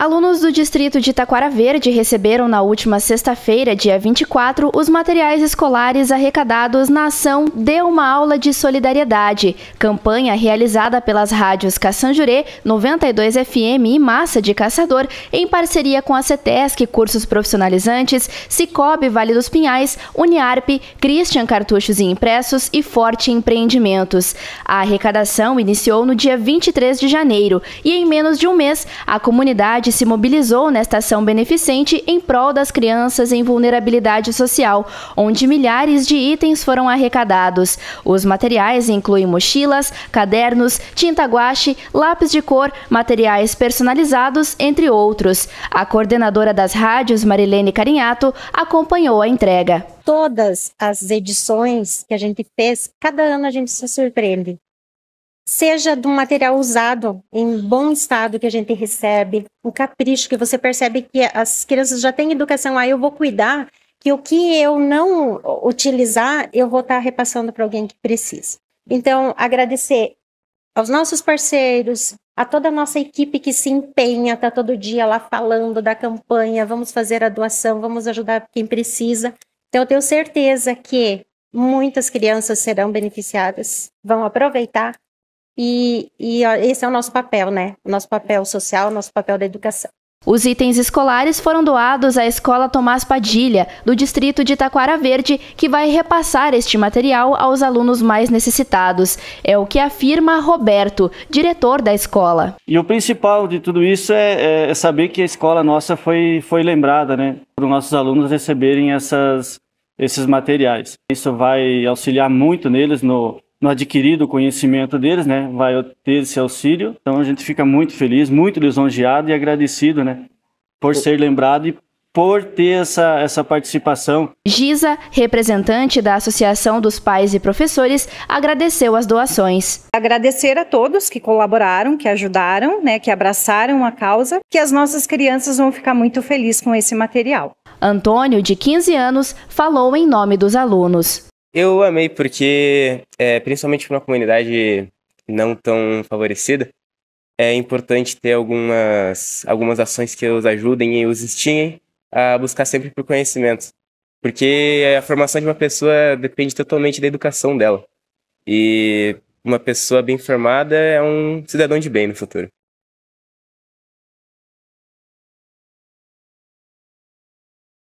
Alunos do distrito de Taquara Verde receberam na última sexta-feira, dia 24, os materiais escolares arrecadados na ação Dê uma aula de solidariedade, campanha realizada pelas rádios Caçanjurê, 92 FM e Massa de Caçador, em parceria com a CETESC, cursos profissionalizantes, Cicobi Vale dos Pinhais, Uniarp, Christian Cartuchos e Impressos e Forte Empreendimentos. A arrecadação iniciou no dia 23 de janeiro e em menos de um mês a comunidade se mobilizou nesta ação beneficente em prol das crianças em vulnerabilidade social, onde milhares de itens foram arrecadados. Os materiais incluem mochilas, cadernos, tinta guache, lápis de cor, materiais personalizados, entre outros. A coordenadora das rádios, Marilene Carinhato, acompanhou a entrega todas as edições que a gente fez, cada ano a gente se surpreende seja de um material usado em bom estado que a gente recebe, um capricho que você percebe que as crianças já têm educação, aí ah, eu vou cuidar que o que eu não utilizar, eu vou estar tá repassando para alguém que precisa. Então, agradecer aos nossos parceiros, a toda a nossa equipe que se empenha, está todo dia lá falando da campanha, vamos fazer a doação, vamos ajudar quem precisa. Então, eu tenho certeza que muitas crianças serão beneficiadas, vão aproveitar e, e esse é o nosso papel, né? O nosso papel social, o nosso papel da educação. Os itens escolares foram doados à Escola Tomás Padilha, do distrito de Taquara Verde, que vai repassar este material aos alunos mais necessitados. É o que afirma Roberto, diretor da escola. E o principal de tudo isso é, é, é saber que a escola nossa foi, foi lembrada, né? Para os nossos alunos receberem essas, esses materiais. Isso vai auxiliar muito neles no, no adquirido conhecimento deles, né, vai ter esse auxílio. Então a gente fica muito feliz, muito lisonjeado e agradecido, né, por ser lembrado e por ter essa, essa participação. Giza, representante da Associação dos Pais e Professores, agradeceu as doações. Agradecer a todos que colaboraram, que ajudaram, né, que abraçaram a causa, que as nossas crianças vão ficar muito felizes com esse material. Antônio, de 15 anos, falou em nome dos alunos. Eu amei porque, é, principalmente para uma comunidade não tão favorecida, é importante ter algumas, algumas ações que os ajudem e os instiguem a buscar sempre por conhecimento. Porque a formação de uma pessoa depende totalmente da educação dela. E uma pessoa bem formada é um cidadão de bem no futuro.